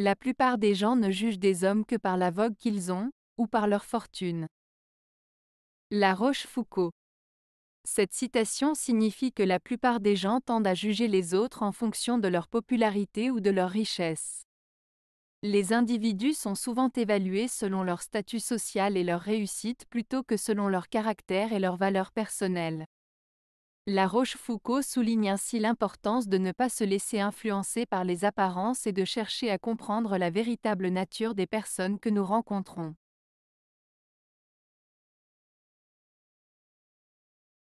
La plupart des gens ne jugent des hommes que par la vogue qu'ils ont, ou par leur fortune. La Rochefoucauld. Cette citation signifie que la plupart des gens tendent à juger les autres en fonction de leur popularité ou de leur richesse. Les individus sont souvent évalués selon leur statut social et leur réussite plutôt que selon leur caractère et leurs valeurs personnelles. La Rochefoucauld souligne ainsi l'importance de ne pas se laisser influencer par les apparences et de chercher à comprendre la véritable nature des personnes que nous rencontrons.